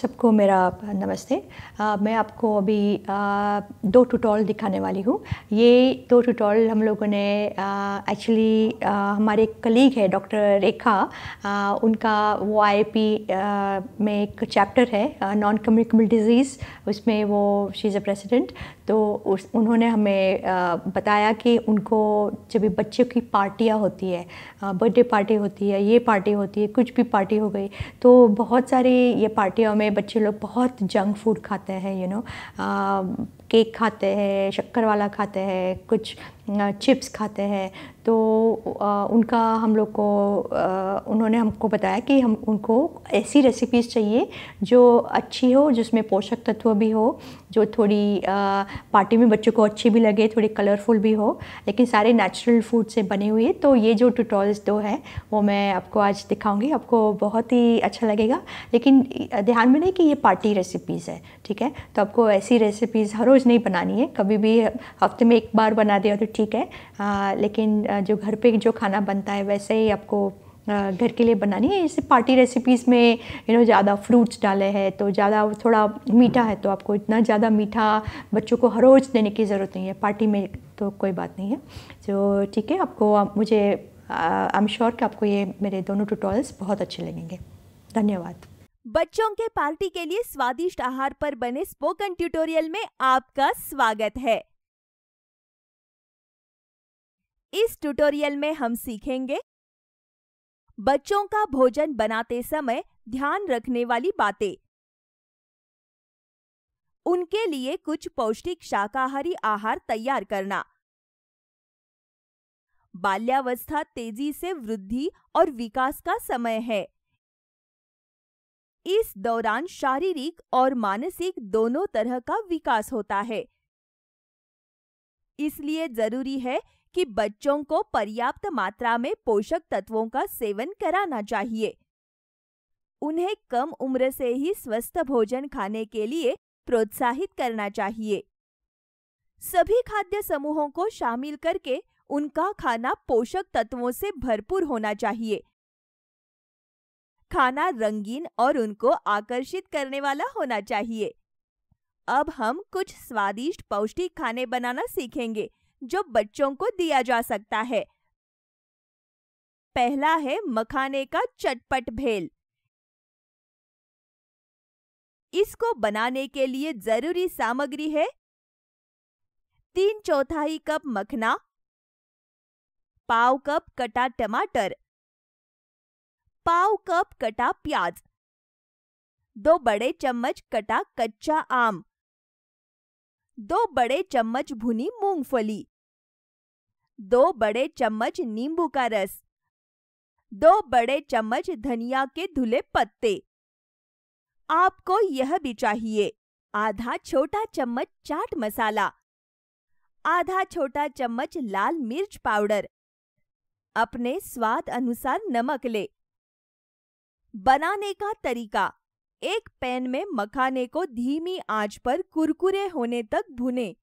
सबको मेरा नमस्ते आ, मैं आपको अभी आ, दो टूटॉल दिखाने वाली हूँ ये दो टूटॉल हम लोगों ने एक्चुअली हमारे एक कलीग है डॉक्टर रेखा आ, उनका वो आईपी में एक चैप्टर है नॉन कम्युनिकेबल डिजीज़ उसमें वो शी इज़ अ प्रेसिडेंट तो उस उन्होंने हमें बताया कि उनको जब भी बच्चों की पार्टियाँ होती है बर्थडे पार्टी होती है ये पार्टी होती है कुछ भी पार्टी हो गई तो बहुत सारी ये पार्टियों में बच्चे लोग बहुत जंक फूड खाते हैं यू नो केक खाते हैं शक्कर वाला खाते हैं कुछ चिप्स खाते हैं तो उनका हम लोग को उन्होंने हमको बताया कि हम उनको ऐसी रेसिपीज़ चाहिए जो अच्छी हो जिसमें पोषक तत्व भी हो जो थोड़ी पार्टी में बच्चों को अच्छी भी लगे थोड़ी कलरफुल भी हो लेकिन सारे नेचुरल फूड से बने हुए तो ये जो ट्यूटोरियल्स दो है वो मैं आपको आज दिखाऊंगी आपको बहुत ही अच्छा लगेगा लेकिन ध्यान में नहीं कि ये पार्टी रेसिपीज़ है ठीक है तो आपको ऐसी रेसिपीज़ हर रोज़ नहीं बनानी है कभी भी हफ्ते में एक बार बना दिया तो ठीक है आ, लेकिन जो घर पे जो खाना बनता है वैसे ही आपको घर के लिए बनानी है जैसे पार्टी रेसिपीज़ में यू नो ज़्यादा फ्रूट्स डाले हैं तो ज़्यादा थोड़ा मीठा है तो आपको इतना ज़्यादा मीठा बच्चों को हर रोज़ देने की ज़रूरत नहीं है पार्टी में तो कोई बात नहीं है तो ठीक है आपको मुझे आई एम श्योर कि आपको ये मेरे दोनों ट्यूटोरियल्स बहुत अच्छे लगेंगे धन्यवाद बच्चों के पार्टी के लिए स्वादिष्ट आहार पर बने स्पोकन ट्यूटोरियल में आपका स्वागत है इस ट्यूटोरियल में हम सीखेंगे बच्चों का भोजन बनाते समय ध्यान रखने वाली बातें उनके लिए कुछ पौष्टिक शाकाहारी आहार तैयार करना बाल्यावस्था तेजी से वृद्धि और विकास का समय है इस दौरान शारीरिक और मानसिक दोनों तरह का विकास होता है इसलिए जरूरी है कि बच्चों को पर्याप्त मात्रा में पोषक तत्वों का सेवन कराना चाहिए उन्हें कम उम्र से ही स्वस्थ भोजन खाने के लिए प्रोत्साहित करना चाहिए सभी खाद्य समूहों को शामिल करके उनका खाना पोषक तत्वों से भरपूर होना चाहिए खाना रंगीन और उनको आकर्षित करने वाला होना चाहिए अब हम कुछ स्वादिष्ट पौष्टिक खाने बनाना सीखेंगे जो बच्चों को दिया जा सकता है पहला है मखाने का चटपट भेल इसको बनाने के लिए जरूरी सामग्री है तीन चौथाई कप मखना पाव कप कटा टमाटर पाव कप कटा प्याज दो बड़े चम्मच कटा कच्चा आम दो बड़े चम्मच भुनी मूंगफली दो बड़े चम्मच नींबू का रस दो बड़े चम्मच धनिया के धुले पत्ते आपको यह भी चाहिए आधा छोटा चम्मच चाट मसाला आधा छोटा चम्मच लाल मिर्च पाउडर अपने स्वाद अनुसार नमक ले बनाने का तरीका एक पैन में मखाने को धीमी आंच पर कुरकुरे होने तक भुने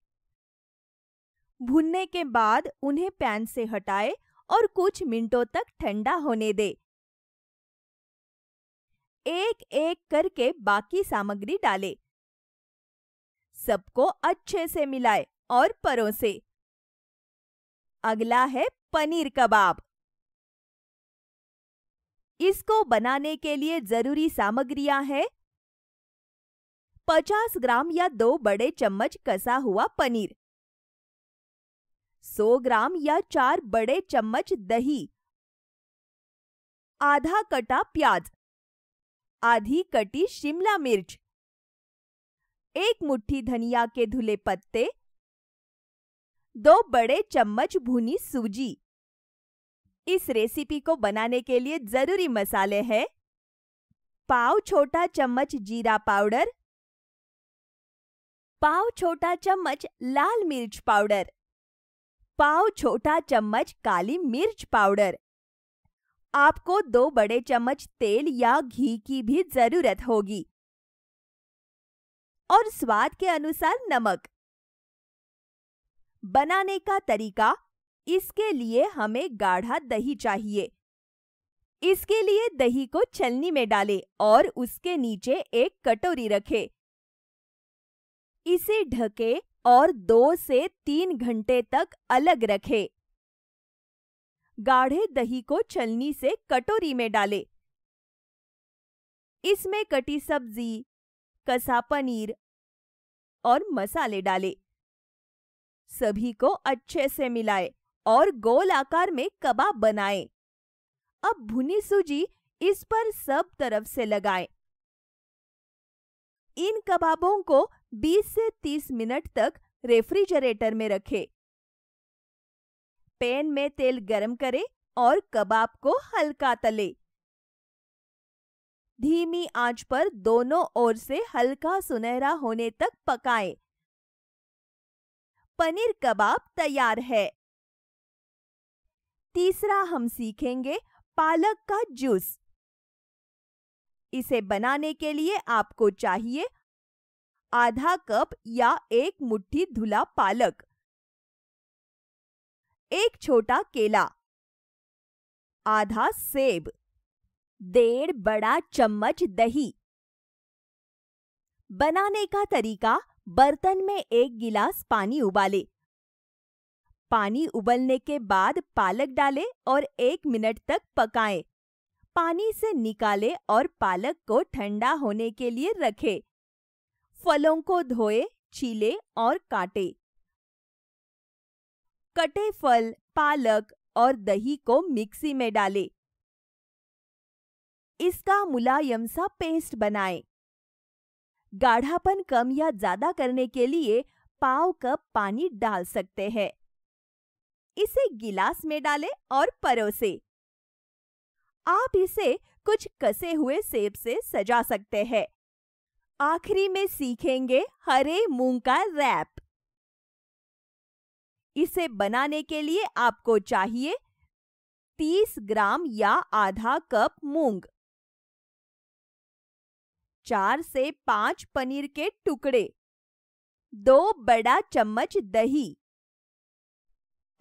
भुनने के बाद उन्हें पैन से हटाए और कुछ मिनटों तक ठंडा होने दे एक एक करके बाकी सामग्री डाले सबको अच्छे से मिलाए और परोसे अगला है पनीर कबाब इसको बनाने के लिए जरूरी सामग्रियां हैं 50 ग्राम या दो बड़े चम्मच कसा हुआ पनीर 100 ग्राम या चार बड़े चम्मच दही आधा कटा प्याज आधी कटी शिमला मिर्च एक मुट्ठी धनिया के धुले पत्ते दो बड़े चम्मच भुनी सूजी इस रेसिपी को बनाने के लिए जरूरी मसाले हैं पाव छोटा चम्मच जीरा पाउडर पाव छोटा चम्मच लाल मिर्च पाउडर पाव छोटा चम्मच काली मिर्च पाउडर आपको दो बड़े चम्मच तेल या घी की भी जरूरत होगी और स्वाद के अनुसार नमक बनाने का तरीका इसके लिए हमें गाढ़ा दही चाहिए इसके लिए दही को छलनी में डालें और उसके नीचे एक कटोरी रखें। इसे ढके और दो से तीन घंटे तक अलग रखें। गाढ़े दही को छलनी से कटोरी में डालें। इसमें कटी सब्जी कसा पनीर और मसाले डालें। सभी को अच्छे से मिलाएं। और गोल आकार में कबाब बनाए अब भुनी सूजी इस पर सब तरफ से लगाएं। इन कबाबों को 20 से 30 मिनट तक रेफ्रिजरेटर में रखें। पैन में तेल गरम करें और कबाब को हल्का तले धीमी आंच पर दोनों ओर से हल्का सुनहरा होने तक पकाएं। पनीर कबाब तैयार है तीसरा हम सीखेंगे पालक का जूस इसे बनाने के लिए आपको चाहिए आधा कप या एक मुट्ठी धुला पालक एक छोटा केला आधा सेब डेढ़ बड़ा चम्मच दही बनाने का तरीका बर्तन में एक गिलास पानी उबाले पानी उबलने के बाद पालक डालें और एक मिनट तक पकाएं। पानी से निकालें और पालक को ठंडा होने के लिए रखें। फलों को धोए छीले और काटे कटे फल पालक और दही को मिक्सी में डालें। इसका मुलायम सा पेस्ट बनाएं। गाढ़ापन कम या ज्यादा करने के लिए पाव कप पानी डाल सकते हैं इसे गिलास में डालें और परोसे आप इसे कुछ कसे हुए सेब से सजा सकते हैं आखिरी में सीखेंगे हरे मूंग का रैप इसे बनाने के लिए आपको चाहिए 30 ग्राम या आधा कप मूंग चार से पांच पनीर के टुकड़े दो बड़ा चम्मच दही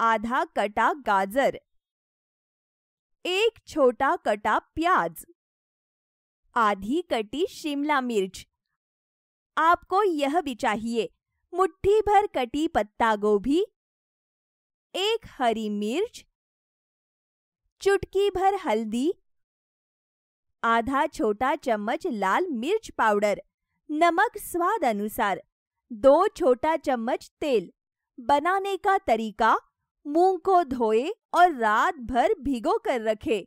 आधा कटा गाजर एक छोटा कटा प्याज आधी कटी शिमला मिर्च आपको यह भी चाहिए मुट्ठी भर कटी पत्ता गोभी एक हरी मिर्च चुटकी भर हल्दी आधा छोटा चम्मच लाल मिर्च पाउडर नमक स्वाद अनुसार दो छोटा चम्मच तेल बनाने का तरीका मुंह को धोए और रात भर भिगो कर रखे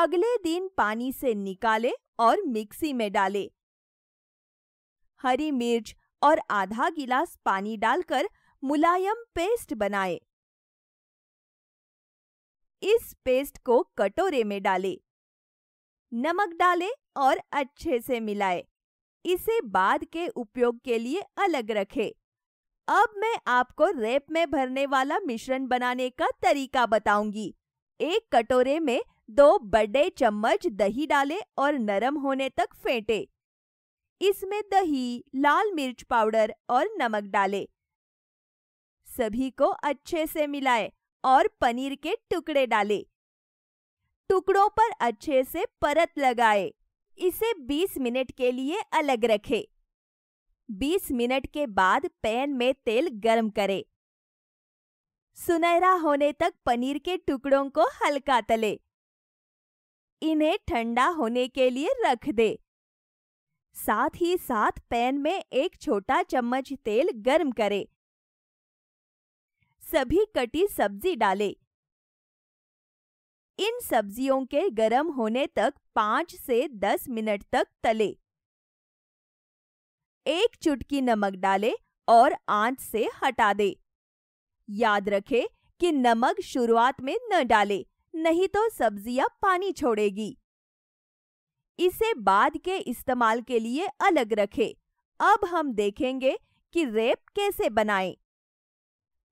अगले दिन पानी से निकाले और मिक्सी में डाले हरी मिर्च और आधा गिलास पानी डालकर मुलायम पेस्ट बनाए इस पेस्ट को कटोरे में डाले नमक डाले और अच्छे से मिलाए इसे बाद के उपयोग के लिए अलग रखें। अब मैं आपको रेप में भरने वाला मिश्रण बनाने का तरीका बताऊंगी एक कटोरे में दो बड़े चम्मच दही डालें और नरम होने तक फेंटे इसमें दही लाल मिर्च पाउडर और नमक डालें। सभी को अच्छे से मिलाएं और पनीर के टुकड़े डालें। टुकड़ों पर अच्छे से परत लगाएं। इसे 20 मिनट के लिए अलग रखें। 20 मिनट के बाद पैन में तेल गर्म करें। सुनहरा होने तक पनीर के टुकड़ों को हल्का तले इन्हें ठंडा होने के लिए रख दे साथ ही साथ पैन में एक छोटा चम्मच तेल गर्म करें। सभी कटी सब्जी डालें। इन सब्जियों के गर्म होने तक पांच से दस मिनट तक तले एक चुटकी नमक डाले और आंच से हटा दे याद रखे कि नमक शुरुआत में न डाले नहीं तो सब्जियां पानी छोड़ेगी इसे बाद के इस्तेमाल के लिए अलग रखे अब हम देखेंगे कि रेप कैसे बनाएं।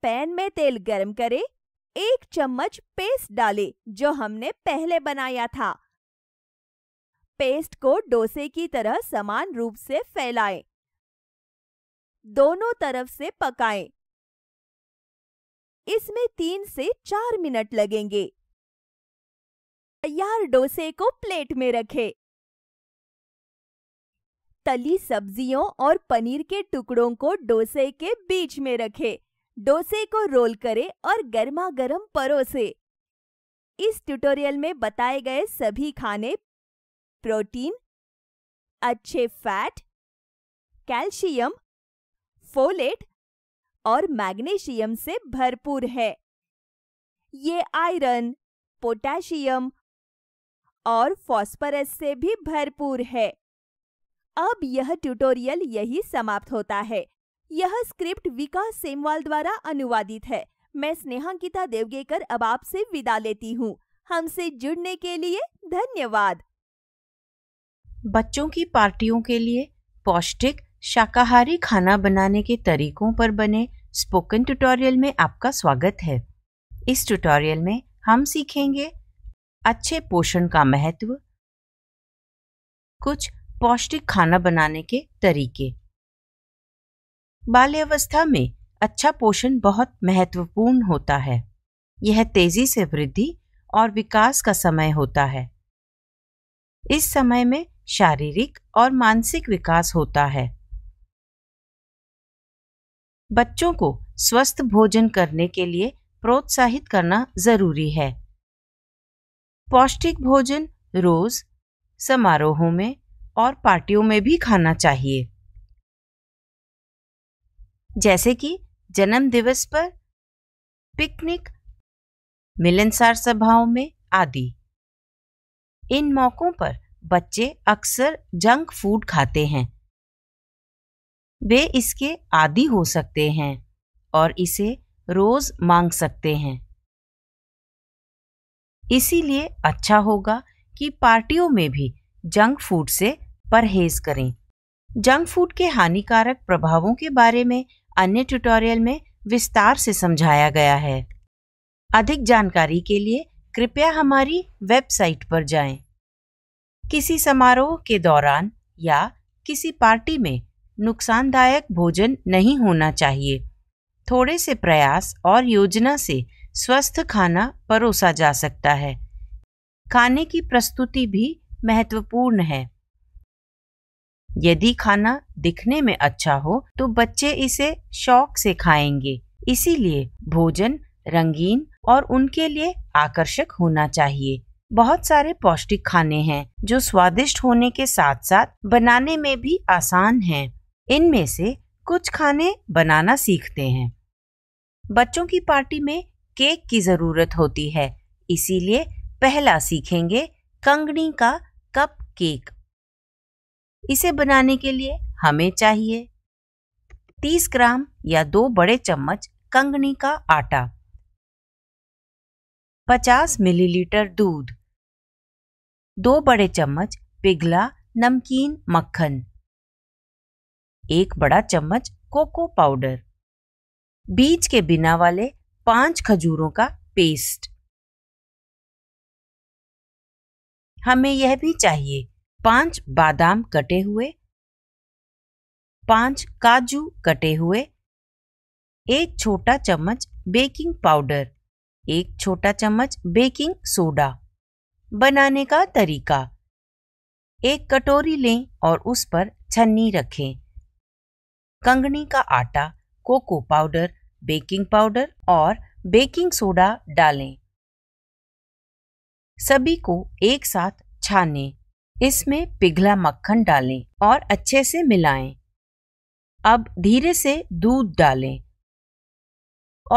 पैन में तेल गर्म करें, एक चम्मच पेस्ट डालें जो हमने पहले बनाया था पेस्ट को डोसे की तरह समान रूप से फैलाएं। दोनों तरफ से पकाएं। इसमें तीन से चार मिनट लगेंगे तैयार डोसे को प्लेट में रखें। तली सब्जियों और पनीर के टुकड़ों को डोसे के बीच में रखें। डोसे को रोल करें और गर्मा गर्म परोसे इस ट्यूटोरियल में बताए गए सभी खाने प्रोटीन अच्छे फैट कैल्शियम फोलेट और मैग्नीशियम से भरपूर है ये आयरन पोटेशियम और फॉस्फोरस से भी भरपूर है अब यह ट्यूटोरियल यही समाप्त होता है यह स्क्रिप्ट विकास सेमवाल द्वारा अनुवादित है मैं स्नेहांकिता देवगेकर अब आपसे विदा लेती हूँ हमसे जुड़ने के लिए धन्यवाद बच्चों की पार्टियों के लिए पौष्टिक शाकाहारी खाना बनाने के तरीकों पर बने स्पोकन ट्यूटोरियल में आपका स्वागत है इस ट्यूटोरियल में हम सीखेंगे अच्छे पोषण का महत्व कुछ पौष्टिक खाना बनाने के तरीके बाल्यावस्था में अच्छा पोषण बहुत महत्वपूर्ण होता है यह तेजी से वृद्धि और विकास का समय होता है इस समय में शारीरिक और मानसिक विकास होता है बच्चों को स्वस्थ भोजन करने के लिए प्रोत्साहित करना जरूरी है पौष्टिक भोजन रोज समारोहों में और पार्टियों में भी खाना चाहिए जैसे कि जन्म दिवस पर पिकनिक मिलनसार सभाओं में आदि इन मौकों पर बच्चे अक्सर जंक फूड खाते हैं वे इसके आदि हो सकते हैं और इसे रोज मांग सकते हैं इसीलिए अच्छा होगा कि पार्टियों में भी जंक फूड से परहेज करें जंक फूड के हानिकारक प्रभावों के बारे में अन्य ट्यूटोरियल में विस्तार से समझाया गया है अधिक जानकारी के लिए कृपया हमारी वेबसाइट पर जाएं। किसी समारोह के दौरान या किसी पार्टी में नुकसानदायक भोजन नहीं होना चाहिए थोड़े से प्रयास और योजना से स्वस्थ खाना परोसा जा सकता है खाने की प्रस्तुति भी महत्वपूर्ण है यदि खाना दिखने में अच्छा हो तो बच्चे इसे शौक से खाएंगे इसीलिए भोजन रंगीन और उनके लिए आकर्षक होना चाहिए बहुत सारे पौष्टिक खाने हैं जो स्वादिष्ट होने के साथ साथ बनाने में भी आसान हैं। इनमें से कुछ खाने बनाना सीखते हैं बच्चों की पार्टी में केक की ज़रूरत होती है इसीलिए पहला सीखेंगे कंगनी का कप केक इसे बनाने के लिए हमें चाहिए 30 ग्राम या दो बड़े चम्मच कंगनी का आटा 50 मिलीलीटर दूध दो बड़े चम्मच पिघला नमकीन मक्खन एक बड़ा चम्मच कोको पाउडर बीज के बिना वाले पांच खजूरों का पेस्ट हमें यह भी चाहिए पांच बादाम कटे हुए पांच काजू कटे हुए एक छोटा चम्मच बेकिंग पाउडर एक छोटा चम्मच बेकिंग सोडा बनाने का तरीका एक कटोरी लें और उस पर छन्नी रखें कंगनी का आटा कोको पाउडर बेकिंग पाउडर और बेकिंग सोडा डालें सभी को एक साथ छाने इसमें पिघला मक्खन डालें और अच्छे से मिलाएं। अब धीरे से दूध डालें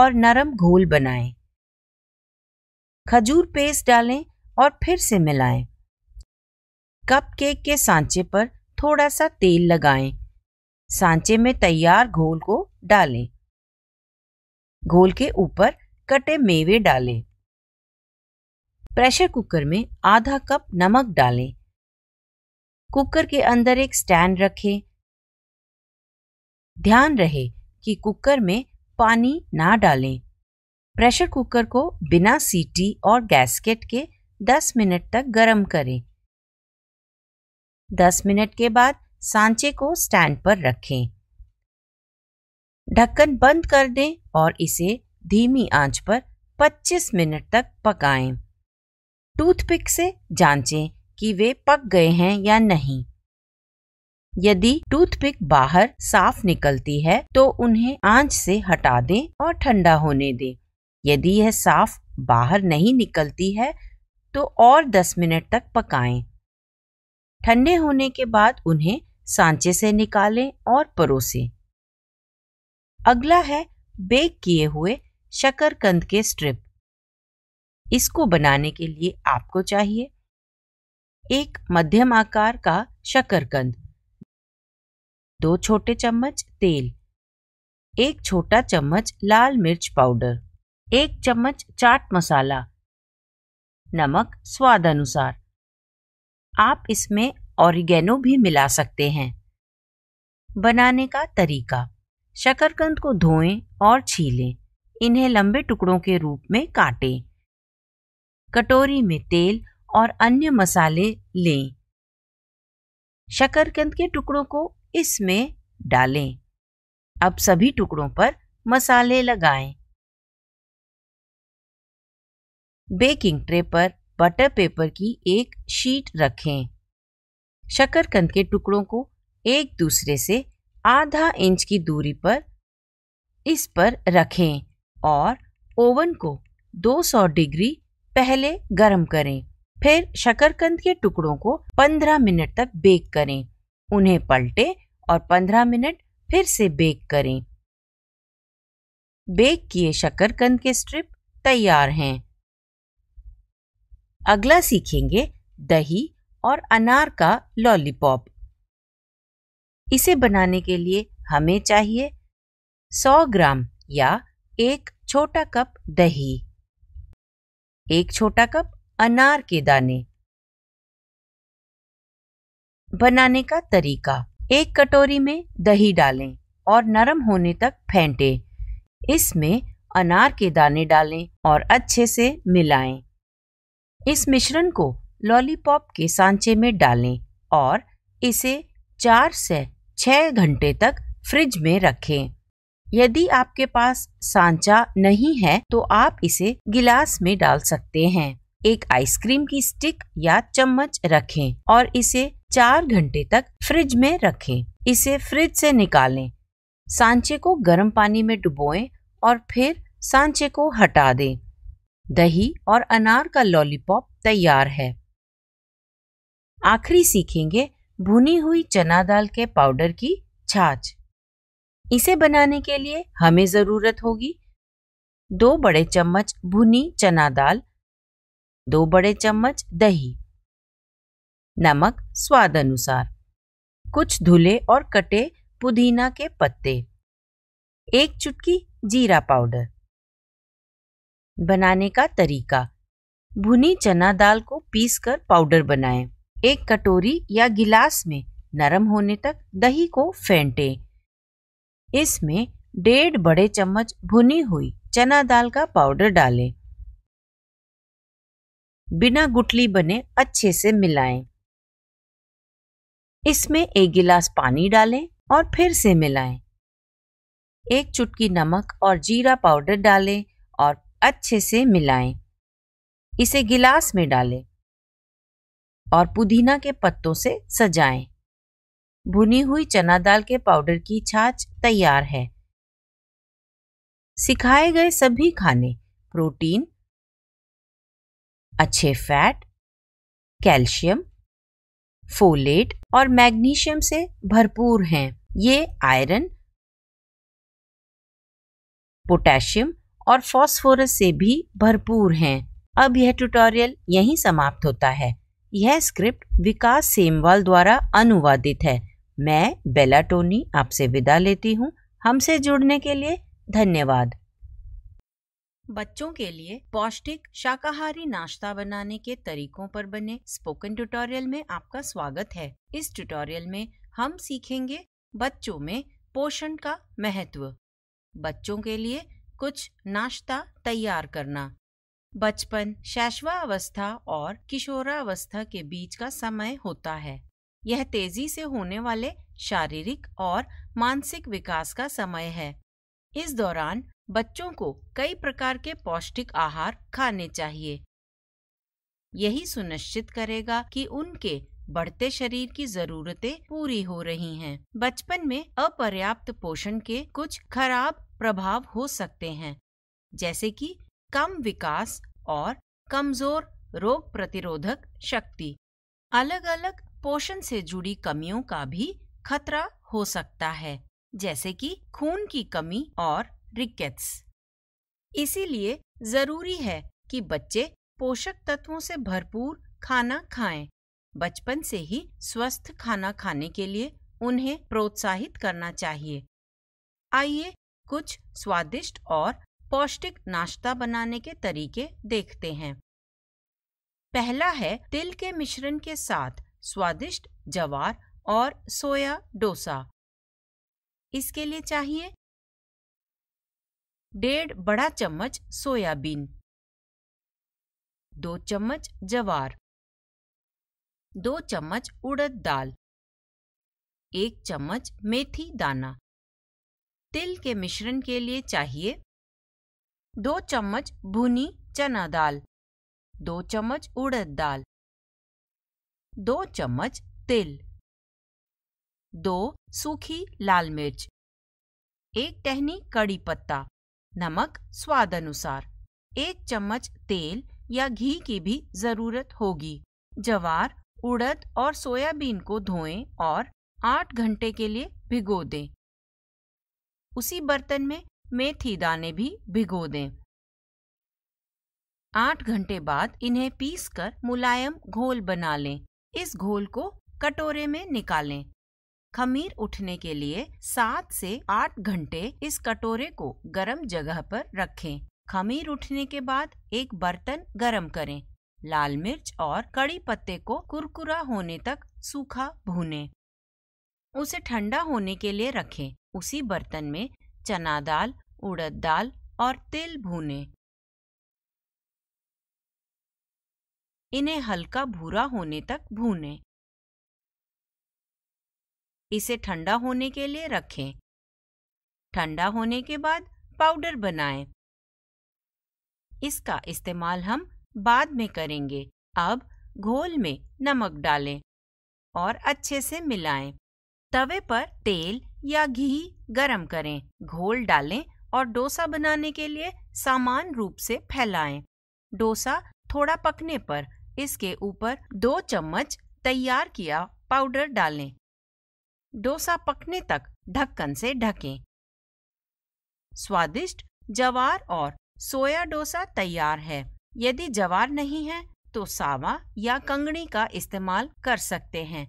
और नरम घोल बनाएं। खजूर पेस्ट डालें और फिर से मिलाएं। कपकेक के सांचे पर थोड़ा सा तेल लगाएं सांचे में तैयार घोल को डालें घोल के ऊपर कटे मेवे डालें प्रेशर कुकर में आधा कप नमक डालें कुकर के अंदर एक स्टैंड रखें ध्यान रहे कि कुकर में पानी ना डालें प्रेशर कुकर को बिना सीटी और गैसकेट के 10 मिनट तक गर्म करें 10 मिनट के बाद सांचे को स्टैंड पर रखें ढक्कन बंद कर दें और इसे धीमी आंच पर 25 मिनट तक पकाएं। टूथपिक से जांचें कि वे पक गए हैं या नहीं यदि टूथपिक बाहर साफ निकलती है तो उन्हें आंच से हटा दें और ठंडा होने दें यदि यह साफ बाहर नहीं निकलती है तो और 10 मिनट तक पकाएं। ठंडे होने के बाद उन्हें सांचे से निकालें और परोसें अगला है बेक किए हुए शकरकंद के स्ट्रिप इसको बनाने के लिए आपको चाहिए एक मध्यम आकार का शकरकंद दो छोटे चम्मच तेल एक छोटा चम्मच लाल मिर्च पाउडर एक चम्मच चाट मसाला नमक स्वाद अनुसार आप इसमें ऑरिगेनो भी मिला सकते हैं बनाने का तरीका शकरकंद को धोएं और छीलें इन्हें लंबे टुकड़ों के रूप में काटें कटोरी में तेल और अन्य मसाले लें शकरकंद के टुकड़ों को इसमें डालें अब सभी टुकड़ों पर मसाले लगाएं। बेकिंग ट्रे पर बटर पेपर की एक शीट रखें शकरकंद के टुकड़ों को एक दूसरे से आधा इंच की दूरी पर इस पर रखें और ओवन को 200 डिग्री पहले गर्म करें फिर शकरकंद के टुकड़ों को 15 मिनट तक बेक करें उन्हें पलटे और 15 मिनट फिर से बेक करें बेक किए शकरकंद के स्ट्रिप तैयार हैं अगला सीखेंगे दही और अनार का लॉलीपॉप इसे बनाने के लिए हमें चाहिए 100 ग्राम या एक छोटा कप दही एक छोटा कप अनार के दाने बनाने का तरीका एक कटोरी में दही डालें और नरम होने तक फेंटे इसमें अनार के दाने डालें और अच्छे से मिलाएं। इस मिश्रण को लॉलीपॉप के सांचे में डालें और इसे चार से छः घंटे तक फ्रिज में रखें यदि आपके पास सांचा नहीं है तो आप इसे गिलास में डाल सकते हैं एक आइसक्रीम की स्टिक या चम्मच रखें और इसे चार घंटे तक फ्रिज में रखें इसे फ्रिज से निकालें सांचे को गर्म पानी में डुबोएं और फिर सांचे को हटा दें दही और अनार का लॉलीपॉप तैयार है आखिरी सीखेंगे भुनी हुई चना दाल के पाउडर की छाछ इसे बनाने के लिए हमें ज़रूरत होगी दो बड़े चम्मच भुनी चना दाल दो बड़े चम्मच दही नमक स्वाद अनुसार कुछ धुले और कटे पुदीना के पत्ते एक चुटकी जीरा पाउडर बनाने का तरीका भुनी चना दाल को पीसकर पाउडर बनाएं। एक कटोरी या गिलास में नरम होने तक दही को फेंटें इसमें डेढ़ बड़े चम्मच भुनी हुई चना दाल का पाउडर डालें बिना गुटली बने अच्छे से मिलाएं। इसमें एक गिलास पानी डालें और फिर से मिलाएं। एक चुटकी नमक और जीरा पाउडर डालें और अच्छे से मिलाएं। इसे गिलास में डालें और पुदीना के पत्तों से सजाएं। भुनी हुई चना दाल के पाउडर की छाछ तैयार है सिखाए गए सभी खाने प्रोटीन अच्छे फैट कैल्शियम फोलेट और मैग्नीशियम से भरपूर हैं ये आयरन पोटेशियम और फास्फोरस से भी भरपूर हैं अब यह ट्यूटोरियल यहीं समाप्त होता है यह स्क्रिप्ट विकास सेमवाल द्वारा अनुवादित है मैं बेला टोनी आपसे विदा लेती हूँ हमसे जुड़ने के लिए धन्यवाद बच्चों के लिए पौष्टिक शाकाहारी नाश्ता बनाने के तरीकों पर बने स्पोकन ट्यूटोरियल में आपका स्वागत है इस ट्यूटोरियल में हम सीखेंगे बच्चों में पोषण का महत्व बच्चों के लिए कुछ नाश्ता तैयार करना बचपन शैशवावस्था और किशोरावस्था के बीच का समय होता है यह तेजी से होने वाले शारीरिक और मानसिक विकास का समय है इस दौरान बच्चों को कई प्रकार के पौष्टिक आहार खाने चाहिए यही सुनिश्चित करेगा कि उनके बढ़ते शरीर की जरूरतें पूरी हो रही हैं। बचपन में अपर्याप्त पोषण के कुछ खराब प्रभाव हो सकते हैं जैसे कि कम विकास और कमजोर रोग प्रतिरोधक शक्ति अलग अलग पोषण से जुड़ी कमियों का भी खतरा हो सकता है जैसे कि खून की कमी और रिकेट्स इसीलिए जरूरी है कि बच्चे पोषक तत्वों से भरपूर खाना खाएं। बचपन से ही स्वस्थ खाना खाने के लिए उन्हें प्रोत्साहित करना चाहिए आइए कुछ स्वादिष्ट और पौष्टिक नाश्ता बनाने के तरीके देखते हैं पहला है तिल के मिश्रण के साथ स्वादिष्ट जवार और सोया डोसा इसके लिए चाहिए डेढ़ बड़ा चम्मच सोयाबीन दो चम्मच जवार दो चम्मच उड़द दाल एक चम्मच मेथी दाना तिल के मिश्रण के लिए चाहिए दो चम्मच भुनी चना दाल दो चम्मच उड़द दाल दो चम्मच तिल दो सूखी लाल मिर्च एक टहनी कड़ी पत्ता नमक स्वाद अनुसार एक चम्मच तेल या घी की भी जरूरत होगी जवार उड़द और सोयाबीन को धोएं और आठ घंटे के लिए भिगो दें उसी बर्तन में मेथी दाने भी भिगो दें आठ घंटे बाद इन्हें पीसकर मुलायम घोल बना लें इस घोल को कटोरे में निकालें खमीर उठने के लिए सात से आठ घंटे इस कटोरे को गर्म जगह पर रखें खमीर उठने के बाद एक बर्तन गर्म करें लाल मिर्च और कड़ी पत्ते को कुरकुरा होने तक सूखा भूनें। उसे ठंडा होने के लिए रखें उसी बर्तन में चना दाल उड़द दाल और तिल भूने इन्हें हल्का भूरा होने तक भूने इसे ठंडा होने के लिए रखें ठंडा होने के बाद पाउडर बनाएं। इसका इस्तेमाल हम बाद में करेंगे अब घोल में नमक डालें और अच्छे से मिलाएं। तवे पर तेल या घी गरम करें घोल डालें और डोसा बनाने के लिए समान रूप से फैलाएं। डोसा थोड़ा पकने पर इसके ऊपर दो चम्मच तैयार किया पाउडर डालें डोसा पकने तक ढक्कन से ढकें स्वादिष्ट जवार और सोया डोसा तैयार है यदि जवार नहीं है तो सावा या कंगड़ी का इस्तेमाल कर सकते हैं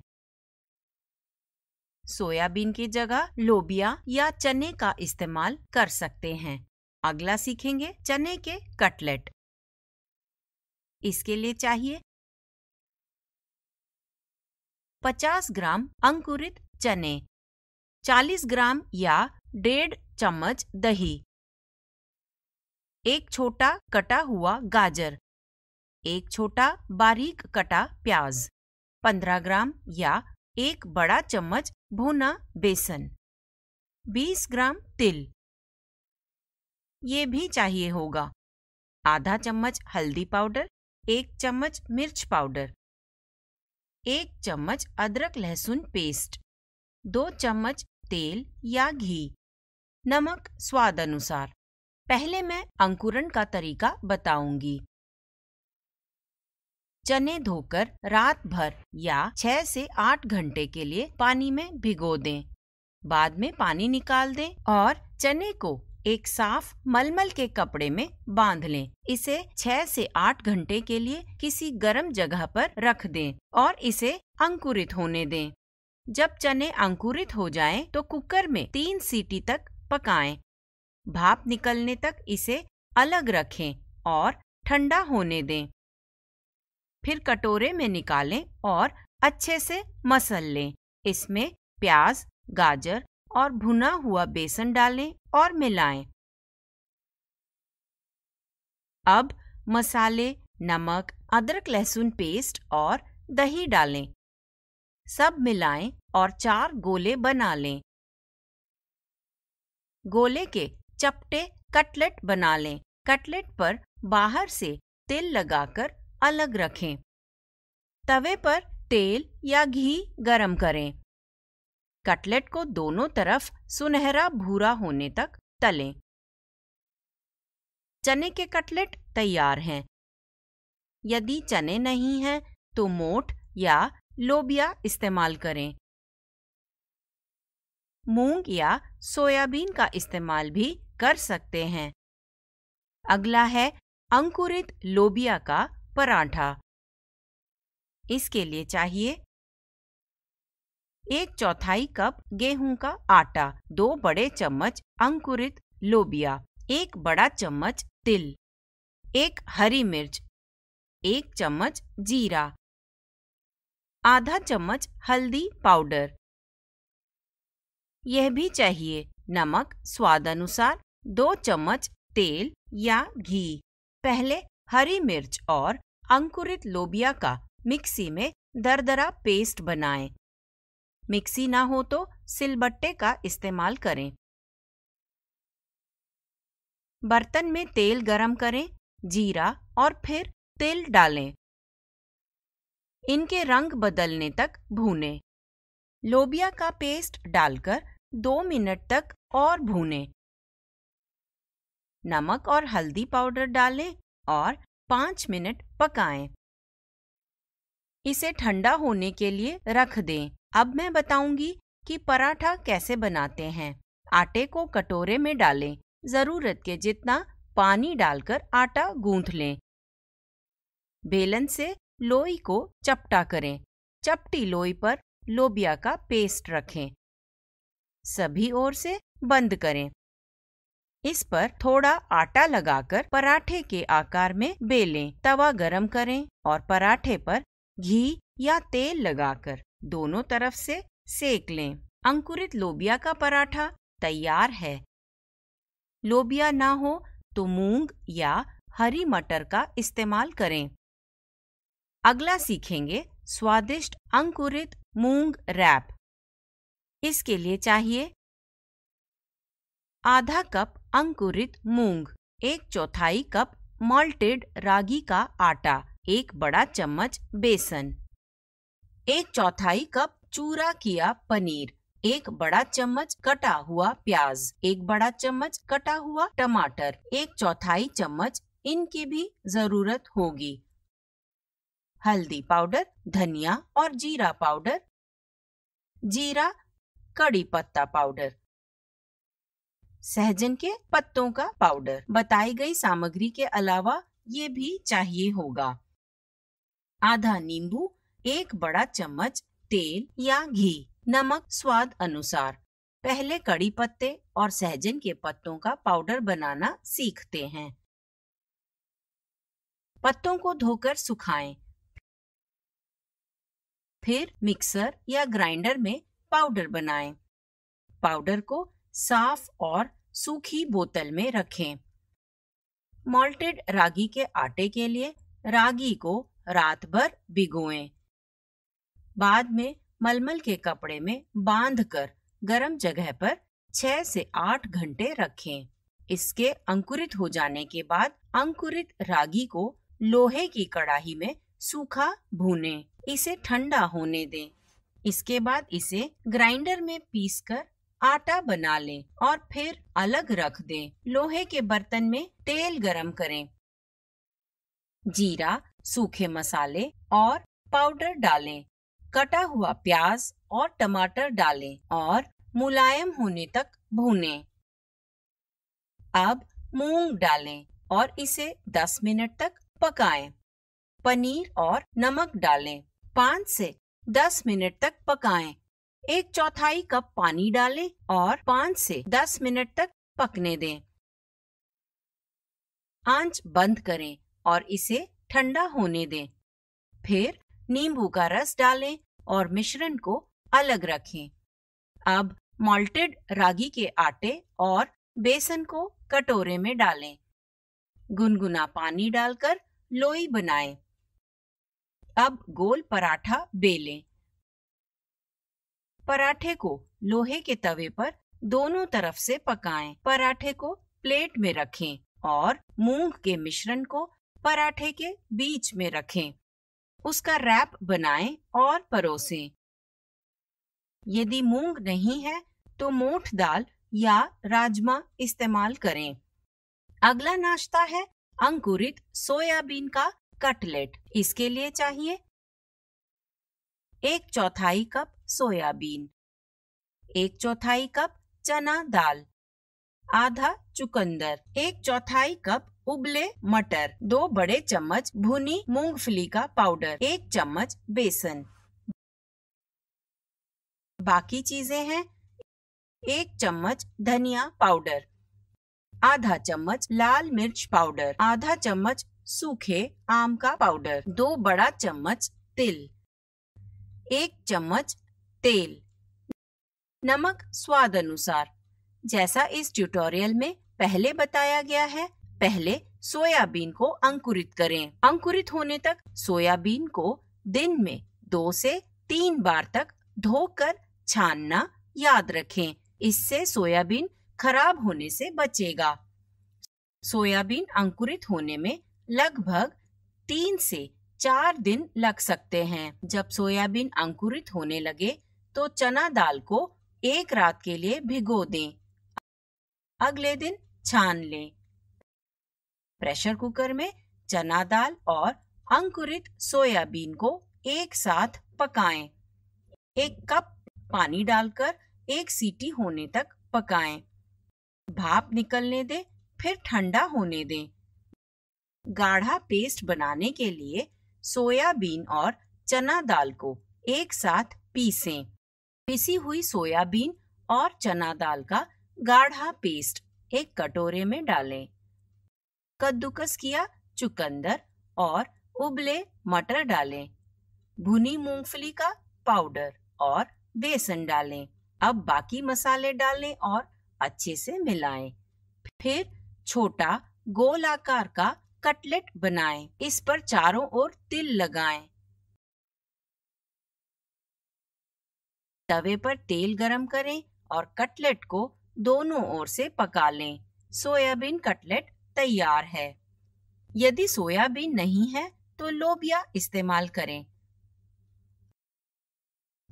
सोयाबीन की जगह लोबिया या चने का इस्तेमाल कर सकते हैं अगला सीखेंगे चने के कटलेट इसके लिए चाहिए 50 ग्राम अंकुरित चने 40 ग्राम या डेढ़ चम्मच दही एक छोटा कटा हुआ गाजर एक छोटा बारीक कटा प्याज 15 ग्राम या एक बड़ा चम्मच भुना बेसन 20 ग्राम तिल ये भी चाहिए होगा आधा चम्मच हल्दी पाउडर एक चम्मच मिर्च पाउडर एक चम्मच अदरक लहसुन पेस्ट दो चम्मच तेल या घी नमक स्वाद अनुसार पहले मैं अंकुरण का तरीका बताऊंगी चने धोकर रात भर या छह से आठ घंटे के लिए पानी में भिगो दें। बाद में पानी निकाल दें और चने को एक साफ मलमल के कपड़े में बांध लें। इसे छह से आठ घंटे के लिए किसी गर्म जगह पर रख दें और इसे अंकुरित होने दें। जब चने अंकुरित हो जाएं तो कुकर में तीन सीटी तक पकाएं। भाप निकलने तक इसे अलग रखें और ठंडा होने दें फिर कटोरे में निकालें और अच्छे से मसल लें इसमें प्याज गाजर और भुना हुआ बेसन डालें और मिलाएं। अब मसाले नमक अदरक लहसुन पेस्ट और दही डालें सब मिलाएं और चार गोले बना लें गोले के चपटे कटलेट बना लें कटलेट पर बाहर से तेल लगाकर अलग रखें तवे पर तेल या घी गरम करें कटलेट को दोनों तरफ सुनहरा भूरा होने तक तलें चने के कटलेट तैयार हैं यदि चने नहीं हैं तो मोठ या लोबिया इस्तेमाल करें मूंग या सोयाबीन का इस्तेमाल भी कर सकते हैं अगला है अंकुरित लोबिया का पराठा इसके लिए चाहिए एक चौथाई कप गेहूं का आटा दो बड़े चम्मच अंकुरित लोबिया एक बड़ा चम्मच तिल एक हरी मिर्च एक चम्मच जीरा आधा चम्मच हल्दी पाउडर यह भी चाहिए नमक स्वाद अनुसार दो चम्मच तेल या घी पहले हरी मिर्च और अंकुरित लोबिया का मिक्सी में दरदरा पेस्ट बनाएं। मिक्सी ना हो तो सिलबट्टे का इस्तेमाल करें बर्तन में तेल गरम करें जीरा और फिर तिल डालें इनके रंग बदलने तक भूनें। लोबिया का पेस्ट डालकर दो मिनट तक और भूनें। नमक और हल्दी पाउडर डालें और पाँच मिनट पकाएं। इसे ठंडा होने के लिए रख दें अब मैं बताऊंगी कि पराठा कैसे बनाते हैं आटे को कटोरे में डालें ज़रूरत के जितना पानी डालकर आटा गूंथ लें बेलन से लोई को चपटा करें चपटी लोई पर लोबिया का पेस्ट रखें सभी ओर से बंद करें इस पर थोड़ा आटा लगाकर पराठे के आकार में बेलें तवा गरम करें और पराठे पर घी या तेल लगाकर दोनों तरफ से सेक लें अंकुरित लोबिया का पराठा तैयार है लोबिया ना हो तो मूंग या हरी मटर का इस्तेमाल करें अगला सीखेंगे स्वादिष्ट अंकुरित मूंग रैप इसके लिए चाहिए आधा कप अंकुरित मूंग एक चौथाई कप मॉल्टेड रागी का आटा एक बड़ा चम्मच बेसन एक चौथाई कप चूरा किया पनीर एक बड़ा चम्मच कटा हुआ प्याज एक बड़ा चम्मच कटा हुआ टमाटर एक चौथाई चम्मच इनकी भी जरूरत होगी हल्दी पाउडर धनिया और जीरा पाउडर जीरा कड़ी पत्ता पाउडर सहजन के पत्तों का पाउडर बताई गई सामग्री के अलावा ये भी चाहिए होगा आधा नींबू एक बड़ा चम्मच तेल या घी नमक स्वाद अनुसार पहले कड़ी पत्ते और सहजन के पत्तों का पाउडर बनाना सीखते हैं पत्तों को धोकर सुखाएं, फिर मिक्सर या ग्राइंडर में पाउडर बनाएं। पाउडर को साफ और सूखी बोतल में रखें मॉल्टेड रागी के आटे के लिए रागी को रात भर भिगोएं। बाद में मलमल के कपड़े में बांधकर गर्म जगह पर छह से आठ घंटे रखें। इसके अंकुरित हो जाने के बाद अंकुरित रागी को लोहे की कड़ाही में सूखा भूने इसे ठंडा होने दें। इसके बाद इसे ग्राइंडर में पीसकर आटा बना लें और फिर अलग रख दें। लोहे के बर्तन में तेल गरम करें जीरा सूखे मसाले और पाउडर डालें कटा हुआ प्याज और टमाटर डालें और मुलायम होने तक भूनें। अब मूंग डालें और इसे 10 मिनट तक पकाएं। पनीर और नमक डालें 5 से 10 मिनट तक पकाएं एक चौथाई कप पानी डालें और पाँच से दस मिनट तक पकने दें आंच बंद करें और इसे ठंडा होने दें फिर नींबू का रस डालें और मिश्रण को अलग रखें अब मॉल्टेड रागी के आटे और बेसन को कटोरे में डालें गुनगुना पानी डालकर लोई बनाएं। अब गोल पराठा बेलें पराठे को लोहे के तवे पर दोनों तरफ से पकाएं। पराठे को प्लेट में रखें और मूंग के मिश्रण को पराठे के बीच में रखें उसका रैप बनाएं और परोसें यदि मूंग नहीं है तो मोठ दाल या राजमा इस्तेमाल करें अगला नाश्ता है अंकुरित सोयाबीन का कटलेट इसके लिए चाहिए एक चौथाई कप सोयाबीन एक चौथाई कप चना दाल आधा चुकंदर एक चौथाई कप उबले मटर दो बड़े चम्मच भुनी मूंगफली का पाउडर एक चम्मच बेसन बाकी चीजें हैं एक चम्मच धनिया पाउडर आधा चम्मच लाल मिर्च पाउडर आधा चम्मच सूखे आम का पाउडर दो बड़ा चम्मच तिल एक चम्मच तेल नमक स्वाद अनुसार जैसा इस ट्यूटोरियल में पहले बताया गया है पहले सोयाबीन को अंकुरित करें अंकुरित होने तक सोयाबीन को दिन में दो से तीन बार तक धोकर छानना याद रखें इससे सोयाबीन खराब होने से बचेगा सोयाबीन अंकुरित होने में लगभग तीन से चार दिन लग सकते हैं जब सोयाबीन अंकुरित होने लगे तो चना दाल को एक रात के लिए भिगो दें अगले दिन छान लें प्रेशर कुकर में चना दाल और अंकुरित सोयाबीन को एक साथ पकाएं। एक कप पानी डालकर एक सीटी होने तक पकाएं। भाप निकलने दें फिर ठंडा होने दें गाढ़ा पेस्ट बनाने के लिए सोयाबीन और चना दाल को एक साथ पीसें पिसी हुई सोयाबीन और चना दाल का गाढ़ा पेस्ट एक कटोरे में डालें कद्दूकस किया चुकंदर और उबले मटर डालें भुनी मूंगफली का पाउडर और बेसन डालें अब बाकी मसाले डालें और अच्छे से मिलाएं। फिर छोटा गोल आकार का कटलेट बनाएं। इस पर चारों ओर तिल लगाएं तवे पर तेल गरम करें और कटलेट को दोनों ओर से पका लें सोयाबीन कटलेट तैयार है यदि सोयाबीन नहीं है तो लोबिया इस्तेमाल करें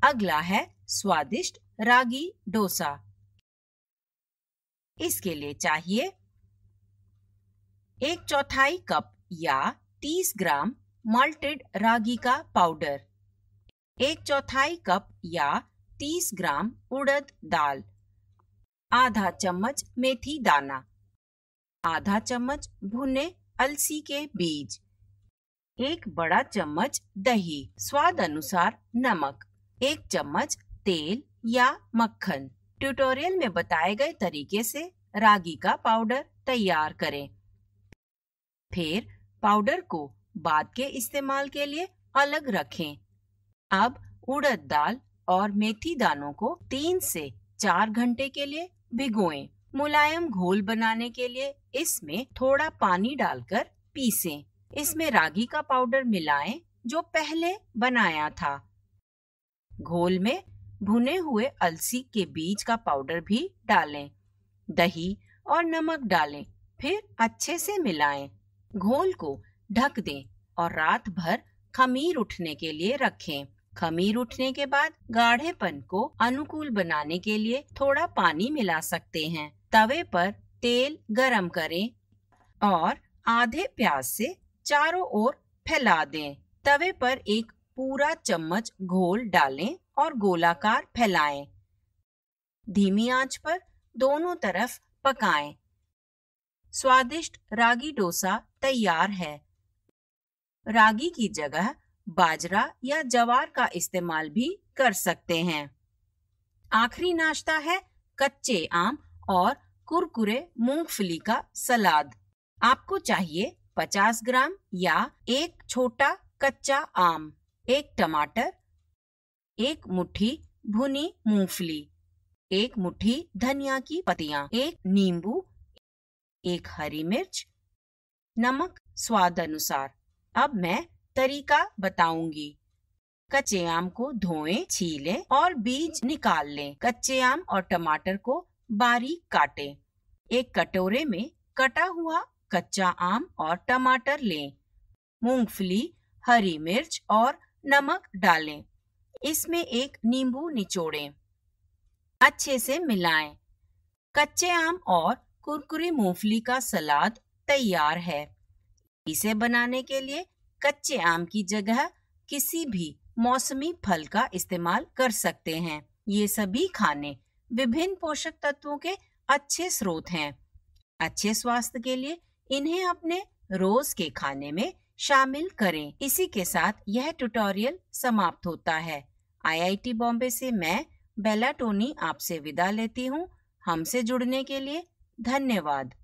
अगला है स्वादिष्ट रागी डोसा इसके लिए चाहिए एक चौथाई कप या 30 ग्राम माल्टेड रागी का पाउडर एक चौथाई कप या 30 ग्राम उड़द दाल आधा चम्मच मेथी दाना आधा चम्मच भुने अलसी के बीज एक बड़ा चम्मच दही स्वाद अनुसार नमक एक चम्मच तेल या मक्खन ट्यूटोरियल में बताए गए तरीके से रागी का पाउडर तैयार करें फिर पाउडर को बाद के इस्तेमाल के लिए अलग रखें अब उड़द दाल और मेथी दानों को तीन से चार घंटे के लिए भिगोएं। मुलायम घोल बनाने के लिए इसमें थोड़ा पानी डालकर पीसें। इसमें रागी का पाउडर मिलाएं जो पहले बनाया था घोल में भुने हुए अलसी के बीज का पाउडर भी डालें दही और नमक डालें फिर अच्छे से मिलाएं। घोल को ढक दें और रात भर खमीर उठने के लिए रखें खमीर उठने के बाद गाढ़ेपन को अनुकूल बनाने के लिए थोड़ा पानी मिला सकते हैं तवे पर तेल गरम करें और आधे प्याज से चारों ओर फैला दें तवे पर एक पूरा चम्मच घोल डालें और गोलाकार फैलाएं। धीमी आंच पर दोनों तरफ पकाएं। स्वादिष्ट रागी डोसा तैयार है रागी की जगह बाजरा या जवार का इस्तेमाल भी कर सकते हैं आखिरी नाश्ता है कच्चे आम और कुरकुरे मूंगफली का सलाद आपको चाहिए 50 ग्राम या एक छोटा कच्चा आम एक टमाटर एक मुट्ठी भुनी मूंगफली एक मुट्ठी धनिया की पत्तियां एक नींबू एक हरी मिर्च नमक स्वाद अनुसार अब मैं तरीका बताऊंगी कच्चे आम को धोएं, छीलें और बीज निकाल लें। कच्चे आम और टमाटर को बारीक काटें। एक कटोरे में कटा हुआ कच्चा आम और टमाटर लें। मूंगफली हरी मिर्च और नमक डालें इसमें एक नींबू निचोड़ें अच्छे से मिलाएं। कच्चे आम और कुरकुरी मूंगफली का सलाद तैयार है इसे बनाने के लिए कच्चे आम की जगह किसी भी मौसमी फल का इस्तेमाल कर सकते हैं ये सभी खाने विभिन्न पोषक तत्वों के अच्छे स्रोत हैं अच्छे स्वास्थ्य के लिए इन्हें अपने रोज के खाने में शामिल करें इसी के साथ यह ट्यूटोरियल समाप्त होता है आईआईटी बॉम्बे से मैं बेला टोनी आपसे विदा लेती हूँ हमसे जुड़ने के लिए धन्यवाद